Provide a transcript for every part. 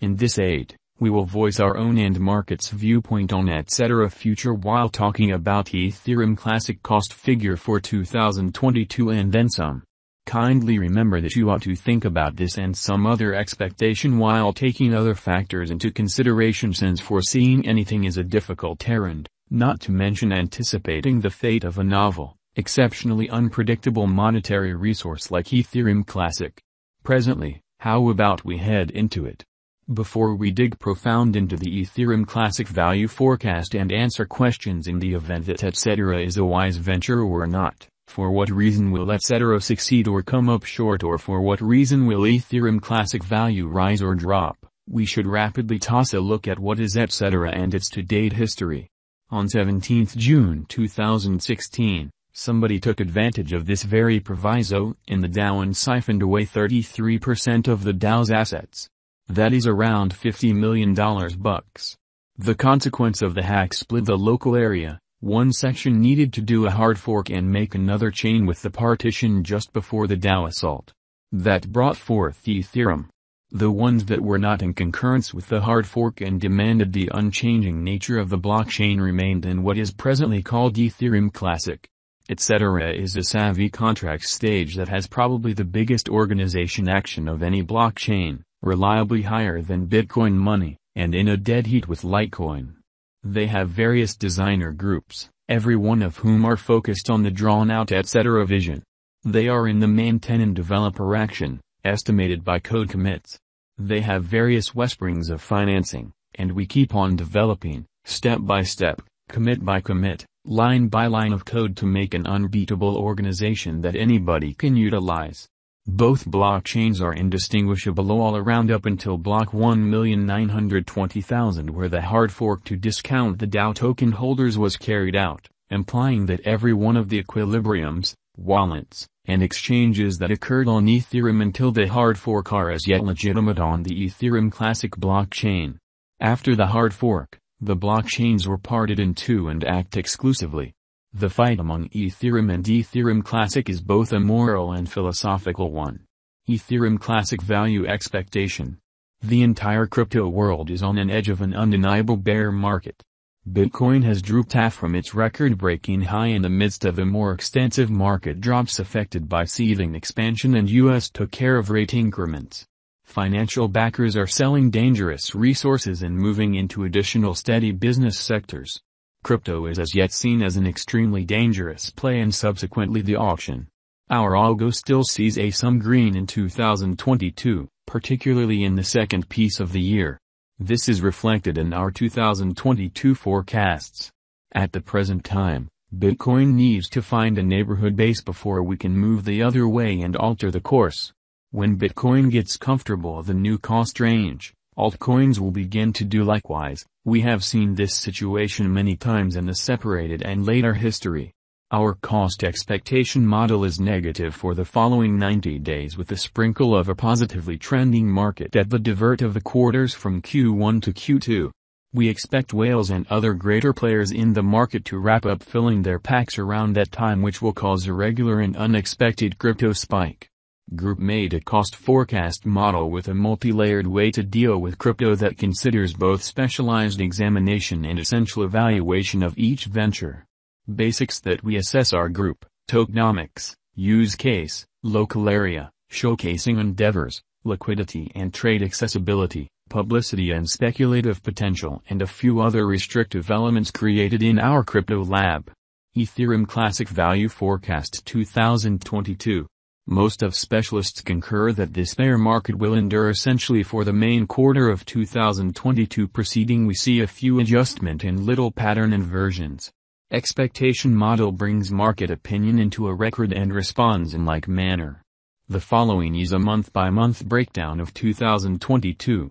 In this aid, we will voice our own and market's viewpoint on etc. future while talking about Ethereum classic cost figure for 2022 and then some. Kindly remember that you ought to think about this and some other expectation while taking other factors into consideration since foreseeing anything is a difficult errand, not to mention anticipating the fate of a novel, exceptionally unpredictable monetary resource like Ethereum classic. Presently, how about we head into it? Before we dig profound into the Ethereum Classic value forecast and answer questions in the event that etc. is a wise venture or not, for what reason will etc. succeed or come up short or for what reason will Ethereum Classic value rise or drop, we should rapidly toss a look at what is etc. and its to-date history. On 17 June 2016, somebody took advantage of this very proviso in the Dow and siphoned away 33% of the Dow's assets. That is around $50 million bucks. The consequence of the hack split the local area, one section needed to do a hard fork and make another chain with the partition just before the Dow assault. That brought forth the theorem. The ones that were not in concurrence with the hard fork and demanded the unchanging nature of the blockchain remained in what is presently called Ethereum Classic. Etc. is a savvy contract stage that has probably the biggest organization action of any blockchain reliably higher than Bitcoin Money, and in a dead heat with Litecoin. They have various designer groups, every one of whom are focused on the drawn-out etc. vision. They are in the main tenon developer action, estimated by code commits. They have various whisperings of financing, and we keep on developing, step by step, commit by commit, line by line of code to make an unbeatable organization that anybody can utilize. Both blockchains are indistinguishable all around up until block 1,920,000 where the hard fork to discount the DAO token holders was carried out, implying that every one of the equilibriums, wallets, and exchanges that occurred on Ethereum until the hard fork are as yet legitimate on the Ethereum Classic blockchain. After the hard fork, the blockchains were parted in two and act exclusively, the fight among Ethereum and Ethereum Classic is both a moral and philosophical one. Ethereum Classic value expectation. The entire crypto world is on an edge of an undeniable bear market. Bitcoin has drooped half from its record-breaking high in the midst of a more extensive market drops affected by seething expansion and U.S. took care of rate increments. Financial backers are selling dangerous resources and moving into additional steady business sectors. Crypto is as yet seen as an extremely dangerous play and subsequently the auction. Our algo still sees a some green in 2022, particularly in the second piece of the year. This is reflected in our 2022 forecasts. At the present time, Bitcoin needs to find a neighborhood base before we can move the other way and alter the course. When Bitcoin gets comfortable the new cost range, Altcoins will begin to do likewise. We have seen this situation many times in the separated and later history. Our cost expectation model is negative for the following 90 days with a sprinkle of a positively trending market at the divert of the quarters from Q1 to Q2. We expect whales and other greater players in the market to wrap up filling their packs around that time which will cause a regular and unexpected crypto spike. Group made a cost forecast model with a multi-layered way to deal with crypto that considers both specialized examination and essential evaluation of each venture. Basics that we assess our group, tokenomics, use case, local area, showcasing endeavors, liquidity and trade accessibility, publicity and speculative potential and a few other restrictive elements created in our crypto lab. Ethereum Classic Value Forecast 2022 most of specialists concur that this bear market will endure essentially for the main quarter of 2022 proceeding we see a few adjustment and little pattern inversions. Expectation model brings market opinion into a record and responds in like manner. The following is a month-by-month -month breakdown of 2022.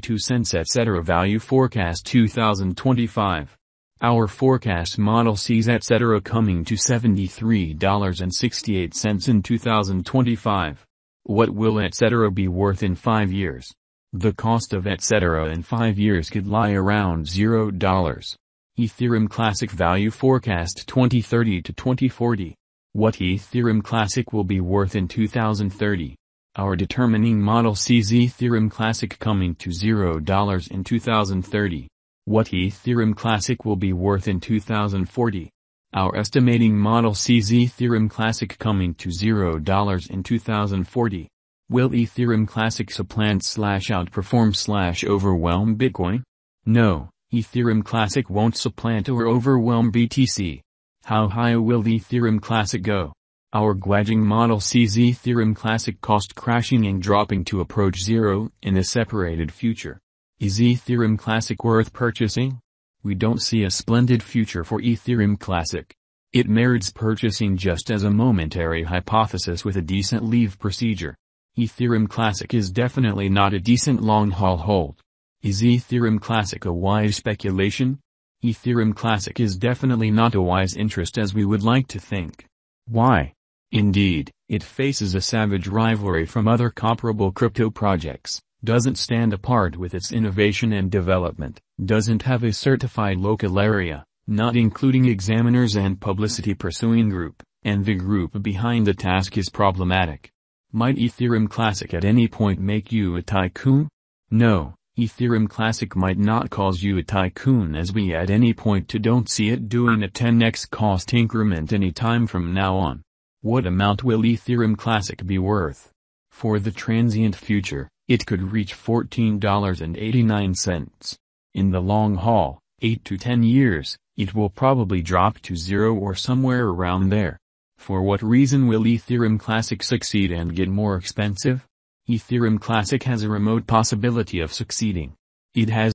$32 etc. Value forecast 2025. Our forecast model sees etc. coming to $73.68 in 2025. What will etc. be worth in 5 years? The cost of etc. in 5 years could lie around $0. Ethereum Classic Value Forecast 2030 to 2040. What Ethereum Classic will be worth in 2030. Our determining model sees theorem classic coming to $0 in 2030. What Ethereum theorem classic will be worth in 2040? Our estimating model sees theorem classic coming to $0 in 2040. Will Ethereum Classic supplant slash outperform slash overwhelm Bitcoin? No, Ethereum Classic won't supplant or overwhelm BTC. How high will Ethereum Classic go? Our Guaging Model CZ theorem classic cost crashing and dropping to approach zero in a separated future. Is Ethereum classic worth purchasing? We don't see a splendid future for Ethereum classic. It merits purchasing just as a momentary hypothesis with a decent leave procedure. Ethereum classic is definitely not a decent long haul hold. Is Ethereum classic a wise speculation? Ethereum classic is definitely not a wise interest as we would like to think. Why? Indeed, it faces a savage rivalry from other comparable crypto projects, doesn't stand apart with its innovation and development, doesn't have a certified local area, not including examiners and publicity pursuing group, and the group behind the task is problematic. Might Ethereum Classic at any point make you a tycoon? No, Ethereum Classic might not cause you a tycoon as we at any point to don't see it doing a 10x cost increment any time from now on. What amount will Ethereum Classic be worth? For the transient future, it could reach $14.89. In the long haul, 8 to 10 years, it will probably drop to zero or somewhere around there. For what reason will Ethereum Classic succeed and get more expensive? Ethereum Classic has a remote possibility of succeeding. It has